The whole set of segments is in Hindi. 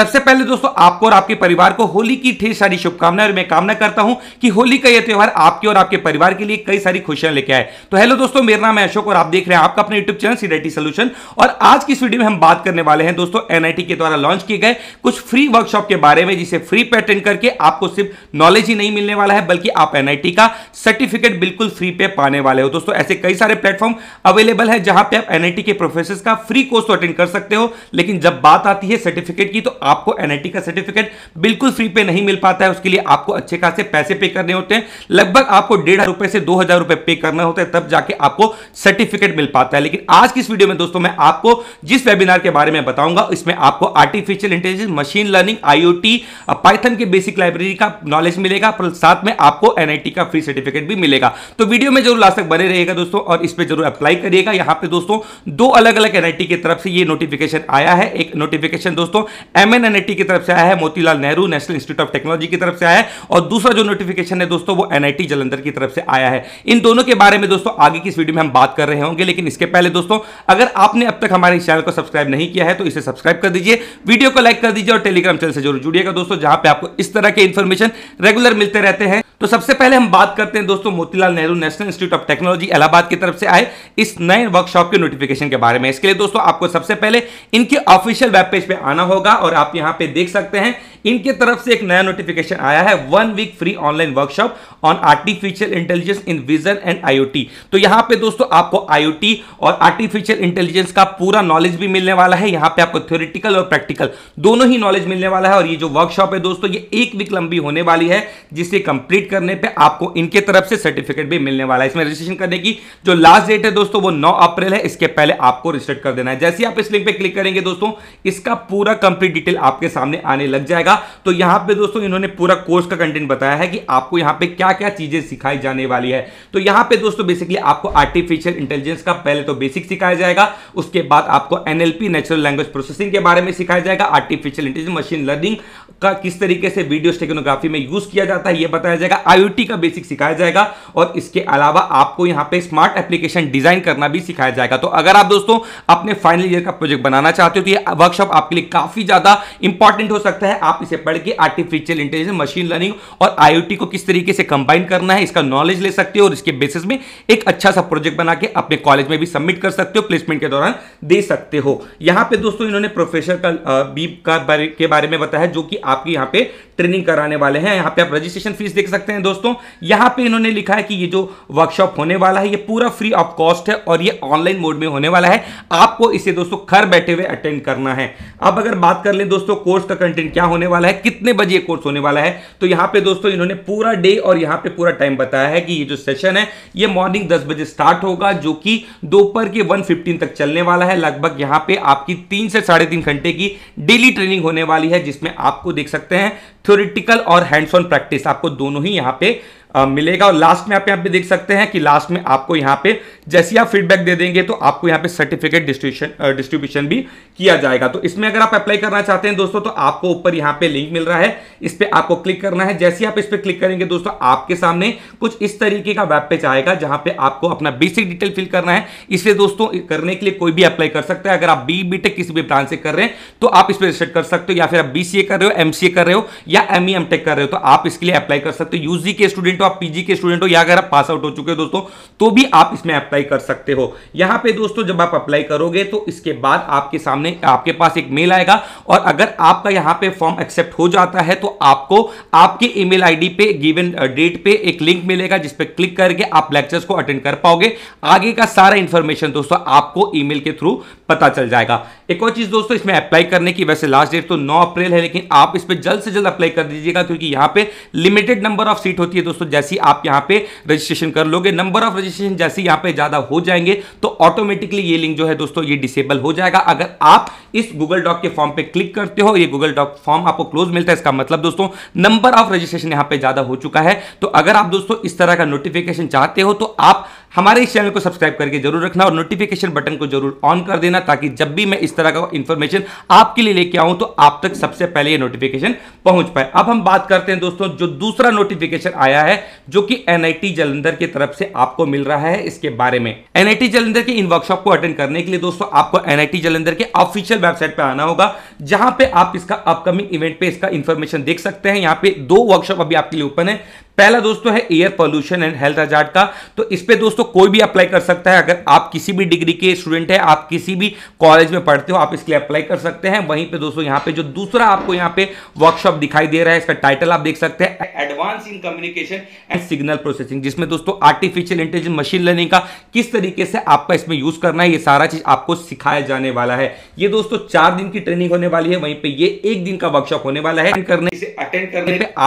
सबसे पहले दोस्तों आपको और आपके परिवार को होली की ढेर सारी शुभकामनाएं और मैं कामना करता हूं कि होली का यह त्यौहार आपके और आपके परिवार के लिए कई सारी खुशियां लेके आए तो हेलो दोस्तों मेरा नाम है अशोक और आप देख रहे हैं आपका अपने यूट्यूब चैनल सीडीटी सोल्यूशन और आज की इस वीडियो में हम बात करने वाले हैं दोस्तों एनआईटी के द्वारा लॉन्च किए गए कुछ फ्री वर्कशॉप के बारे में जिसे फ्री पे अटेंड करके आपको सिर्फ नॉलेज ही नहीं मिलने वाला है बल्कि आप एनआईटी का सर्टिफिकेट बिल्कुल फ्री पे पाने वाले हो दोस्तों ऐसे कई सारे प्लेटफॉर्म अवेलेबल है जहां पर आप एनआईटी के प्रोफेसर का फ्री कोर्स अटेंड कर सकते हो लेकिन जब बात आती है सर्टिफिकेट की तो आपको एनआईटी का सर्टिफिकेट बिल्कुल फ्री पे नहीं मिल पाता है उसके लिए आपको अच्छे खासे पैसे पे करने होते हैं लगभग आपको डेढ़ रुपए से दो हजार रुपए पे करना होता है तब जाके आपको सर्टिफिकेट मिल पाता है लेकिन आज की इस वीडियो में दोस्तों मैं आपको जिस वेबिनार के बारे में बताऊंगा इसमें आपको artificial intelligence machine learning IoT Python के बेसिक लाइब्रेरी का नॉलेज मिलेगा पर साथ में आपको एनआईटी का फ्री सर्टिफिकेट भी मिलेगा तो वीडियो में जरूर लास्ट तक बने रहेगा दोस्तों और इस पर जरूर अप्लाई करिएगा यहां पर दोस्तों दो अलग अलग एनआईटी की तरफ से ये नोटिफिकेशन आया है एक नोटिफिकेशन दोस्तों एम की तरफ से आया है Motilal Nehru national institute of technology की तरफ से आया है और दूसरा जो नोटिफिकेशन है दोस्तों वो एन जलंधर की तरफ से आया है इन दोनों के बारे में दोस्तों आगे की इस वीडियो में हम बात कर रहे होंगे लेकिन इसके पहले दोस्तों अगर आपने अब तक हमारे चैनल को सब्सक्राइब नहीं किया है तो इसे सब्सक्राइब कर दीजिए वीडियो को लाइक कर दीजिए और टेलीग्राम चैनल से जरूर जुड़िएगा दोस्तों जहां पर आपको इस तरह के इन्फॉर्मेशन रेगुलर मिलते रहते हैं तो सबसे पहले हम बात करते हैं दोस्तों Motilal Nehru national institute of technology Allahabad की तरफ से आए इस नए वर्कशॉप के नोटिफिकेशन के बारे में इसके लिए दोस्तों आपको सबसे पहले इनके ऑफिशियल वेब पेज पे आना होगा और आप यहां पे देख सकते हैं इनके तरफ से एक नया नोटिफिकेशन आया है one week free online workshop on artificial intelligence in vision and IoT तो यहां पे दोस्तों आपको आईओटी और आर्टिफिशियल इंटेलिजेंस का पूरा नॉलेज भी मिलने वाला है यहां पे आपको थ्योरिटिकल और प्रैक्टिकल दोनों ही नॉलेज मिलने वाला है और ये जो वर्कशॉप है दोस्तों ये एक वीक लंबी होने वाली है जिसे कंप्लीट करने पर आपको इनके तरफ से सर्टिफिकेट भी मिलने वाला है इसमें रजिस्ट्रेशन करने की जो लास्ट डेट है दोस्तों वो नौ अप्रैल है इसके पहले आपको रजिस्टर कर देना है जैसे आप इस लिंक पर क्लिक करेंगे दोस्तों इसका पूरा कंप्लीट डिटेल आपके सामने आने लग जाएगा जाएगा तो यहां पे दोस्तों इन्होंने पूरा कोर्स का कंटेंट बताया है कि आपको यहां पे क्या क्या चीजें सिखाई जाने वाली है तो यहां पे दोस्तों बेसिकली आपको आर्टिफिशियल इंटेलिजेंस का पहले तो बेसिक सिखाया जाएगा उसके बाद आपको एनएलपी नेचुरल लैंग्वेज प्रोसेसिंग के बारे में सिखाया जाएगा आर्टिफिशियल इंटेलिजेंस मशीन लर्निंग का किस तरीके से वीडियो टेक्नोग्राफी में यूज किया जाता है यह बताया जाएगा आईओटी का बेसिक सिखाया जाएगा और इसके अलावा आपको यहां पर स्मार्ट एप्लीकेशन डिजाइन करना भी सिखाया जाएगा तो अगर आप दोस्तों अपने फाइनल ईयर का प्रोजेक्ट बनाना चाहते हो तो यह वर्कशॉप आपके लिए काफी ज्यादा इंपॉर्टेंट हो सकता है आप आप इसे पढ़ के आर्टिफिशियल इंटेलिजेंस मशीन लर्निंग और आईओटी को किस तरीके से कंबाइन करना है इसका नॉलेज ले सकते हो और इसके बेसिस में एक अच्छा सा प्रोजेक्ट बना के अपने कॉलेज में भी सबमिट कर सकते हो प्लेसमेंट के दौरान दे सकते हो यहां पे दोस्तों इन्होंने प्रोफेसर का बी का बारे, के बारे में बताया जो कि आपके यहां पे ट्रेनिंग कराने वाले हैं यहाँ पे आप रजिस्ट्रेशन फीस देख सकते हैं दोस्तों यहाँ पे इन्होंने लिखा है कि ये जो वर्कशॉप होने वाला है ये पूरा फ्री ऑफ कॉस्ट है और ये ऑनलाइन मोड में होने वाला है आपको इसे दोस्तों घर बैठे हुए अटेंड करना है अब अगर बात कर ले दोस्तों कोर्स का कंटेंट क्या होने वाला है कितने बजे कोर्स होने वाला है तो यहाँ पे दोस्तों इन्होंने पूरा डे और यहाँ पे पूरा टाइम बताया है कि ये जो सेशन है ये मॉर्निंग दस बजे स्टार्ट होगा जो कि दोपहर के वन तक चलने वाला है लगभग यहाँ पे आपकी तीन से साढ़े घंटे की डेली ट्रेनिंग होने वाली है जिसमें आपको देख सकते हैं थ्योरिटिकल और हैंड्स ऑन प्रैक्टिस आपको दोनों ही यहाँ पे मिलेगा और लास्ट में आप यहाँ पे देख सकते हैं कि लास्ट में आपको यहाँ पे जैसे आप फीडबैक दे देंगे तो आपको यहाँ पे सर्टिफिकेट डिस्ट्रीब्यूशन डिस्ट्रीब्यूशन भी किया जाएगा तो इसमें अगर आप अप्लाई करना चाहते हैं दोस्तों तो आपको ऊपर यहाँ पे लिंक मिल रहा है इस पर आपको क्लिक करना है जैसे आप इस पर क्लिक करेंगे दोस्तों आपके सामने कुछ इस तरीके का वेब पेज आएगा जहां पे आपको अपना बेसिक डिटेल फिल करना है इसलिए दोस्तों करने के लिए कोई भी अप्लाई कर सकता है अगर आप बी बीटेक किसी भी ब्रांच से कर रहे हैं तो आप इस पर रजिस्टर कर सकते हो या फिर आप बी कर रहे हो एमसीए कर रहे हो या एम e कर रहे हो तो आप इसके लिए अप्लाई कर सकते हो यूजी के स्टूडेंट स्टूडेंट हो तो आप पीजी के स्टूडेंट हो या अगर आप पास आउट हो चुके हो दोस्तों तो भी आप इसमें अप्लाई कर सकते हो यहां पे दोस्तों जब आप अप्लाई करोगे तो इसके बाद आपके सामने आपके पास एक मेल आएगा और अगर आपका यहां पे फॉर्म एक्सेप्ट हो जाता है तो आपको आपके ईमेल आईडी पे गिवन डेट uh, पे एक लिंक मिलेगा जिस पे क्लिक करके आप लेक्चर्स को अटेंड कर पाओगे आगे का सारा इंफॉर्मेशन दोस्तों आपको ईमेल के थ्रू पता चल जाएगा एक और चीज दोस्तों इसमें अप्लाई करने की वैसे लास्ट डेट तो 9 अप्रैल है लेकिन आप इस पर जल्द से जल्द अप्लाई कर दीजिएगा क्योंकि यहां पे लिमिटेड नंबर ऑफ सीट होती है दोस्तों जैसी आप यहां पे रजिस्ट्रेशन कर लोगे नंबर ऑफ रजिस्ट्रेशन जैसी यहां पे ज़्यादा हो जाएंगे तो ऑटोमेटिकली ये लिंक जो है दोस्तों ये डिसेबल हो जाएगा अगर आप इस गूगल डॉक के फॉर्म पे क्लिक करते हो ये गूगल डॉक फॉर्म आपको क्लोज मिलता है इसका मतलब दोस्तों नंबर ऑफ रजिस्ट्रेशन यहां पर ज़्यादा हो चुका है तो अगर आप दोस्तों इस तरह का नोटिफिकेशन चाहते हो तो आप हमारे इस चैनल को सब्सक्राइब करके जरूर रखना और नोटिफिकेशन बटन को जरूर ऑन कर देना ताकि जब भी मैं इस तरह का इंफॉर्मेशन आपके लिए लेके आऊं तो आप तक सबसे पहले ये नोटिफिकेशन पहुंच पाए अब हम बात करते हैं दोस्तों जो दूसरा नोटिफिकेशन आया है जो कि एनआईटी जलंधर की तरफ से आपको मिल रहा है इसके बारे में एनआईटी जलंधर के इन वर्कशॉप को अटेंड करने के लिए दोस्तों आपको एनआईटी जलंधर के ऑफिशियल वेबसाइट पर आना होगा जहां पे आप इसका अपकमिंग इवेंट पे इसका इंफॉर्मेशन देख सकते हैं यहाँ पे दो वर्कशॉप अभी आपके लिए ओपन है पहला दोस्तों तो है air pollution and health hazard का तो इस पर दोस्तों कोई भी अप्लाई कर सकता है अगर आप किसी भी डिग्री के स्टूडेंट है आप किसी भी कॉलेज में पढ़ते हो आप इसके लिए अप्लाई कर सकते हैं वहीं पे दोस्तों यहाँ पे जो दूसरा आपको यहाँ पे वर्कशॉप दिखाई दे रहा है इसका टाइटल आप देख सकते हैं advance in communication and signal processing जिसमें दोस्तों आर्टिफिशियल इंटेलिजेंस मशीन लर्निंग का किस तरीके से आपका इसमें यूज करना है ये सारा चीज आपको सिखाया जाने वाला है ये दोस्तों चार दिन की ट्रेनिंग होने वाली है वहीं पर ये एक दिन का वर्कशॉप होने वाला है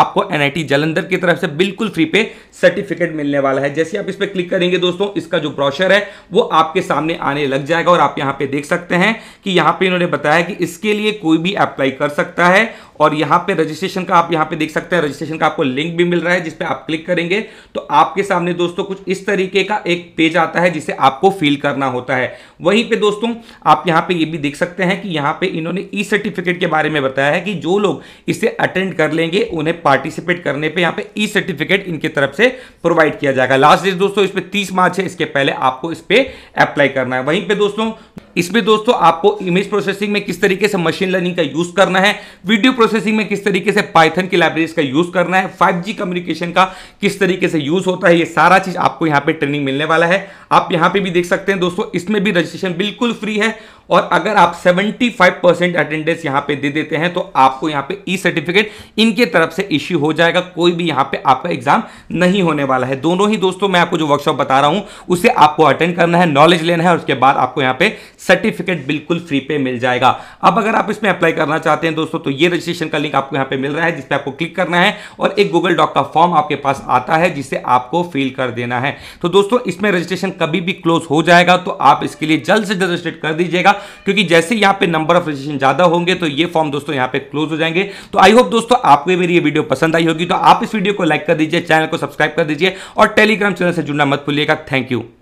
आपको एनआईटी जलंधर की तरफ से बिल्कुल फ्री पे सर्टिफिकेट मिलने वाला है जैसे आप इस पर क्लिक करेंगे दोस्तों इसका जो ब्रॉशर है वो आपके सामने आने लग जाएगा और आप यहाँ पे देख सकते हैं कि यहाँ पे इन्होंने बताया कि इसके लिए कोई भी अप्लाई कर सकता है और यहाँ पे रजिस्ट्रेशन का आप यहाँ पे देख सकते हैं रजिस्ट्रेशन का आपको लिंक भी मिल रहा है जिस पे आप क्लिक करेंगे तो आपके सामने दोस्तों कुछ इस तरीके का एक पेज आता है जिसे आपको फिल करना होता है वहीं पे दोस्तों आप यहाँ पे ये भी देख सकते हैं कि यहाँ पे इन्होंने ई सर्टिफिकेट के बारे में बताया है कि जो लोग इसे अटेंड कर लेंगे उन्हें पार्टिसिपेट करने पर यहाँ पे ई सर्टिफिकेट इनके तरफ से प्रोवाइड किया जाएगा लास्ट डेट दोस्तों इस पर तीस मार्च है इसके पहले आपको इस पर अप्लाई करना है वहीं पर दोस्तों इसमें दोस्तों आपको इमेज प्रोसेसिंग में किस तरीके से मशीन लर्निंग का यूज करना है वीडियो प्रोसेसिंग में किस तरीके से पाइथन की लाइब्रेरीज का यूज करना है जी कम्युनिकेशन का किस तरीके से यूज होता है ये सारा चीज आपको यहाँ पे ट्रेनिंग मिलने वाला है आप यहाँ पे भी देख सकते हैं दोस्तों इसमें भी रजिस्ट्रेशन बिल्कुल फ्री है और अगर आप 75 परसेंट अटेंडेंस यहां पे दे देते हैं तो आपको यहां पे ई सर्टिफिकेट इनके तरफ से इश्यू हो जाएगा कोई भी यहां पे आपका एग्जाम नहीं होने वाला है दोनों ही दोस्तों मैं आपको जो वर्कशॉप बता रहा हूं उसे आपको अटेंड करना है नॉलेज लेना है और उसके बाद आपको यहां पे सर्टिफिकेट बिल्कुल फ्री पे मिल जाएगा अब अगर आप इसमें अप्लाई करना चाहते हैं दोस्तों तो ये रजिस्ट्रेशन का लिंक आपको यहां पे मिल रहा है जिसपे आपको क्लिक करना है और एक गूगल डॉक का फॉर्म आपके पास आता है जिसे आपको फिल कर देना है तो दोस्तों इसमें रजिस्ट्रेशन कभी भी क्लोज हो जाएगा तो आप इसके लिए जल्द से जल्द रजिस्ट्रेट कर दीजिएगा क्योंकि जैसे यहां पे नंबर ऑफ रजिस्ट्रेशन ज़्यादा होंगे तो ये फॉर्म दोस्तों यहां पे क्लोज हो जाएंगे तो आई होप दोस्तों आपको मेरी ये वीडियो पसंद आई होगी तो आप इस वीडियो को लाइक कर दीजिए चैनल को सब्सक्राइब कर दीजिए और टेलीग्राम चैनल से जुड़ना मत भूलिएगा थैंक यू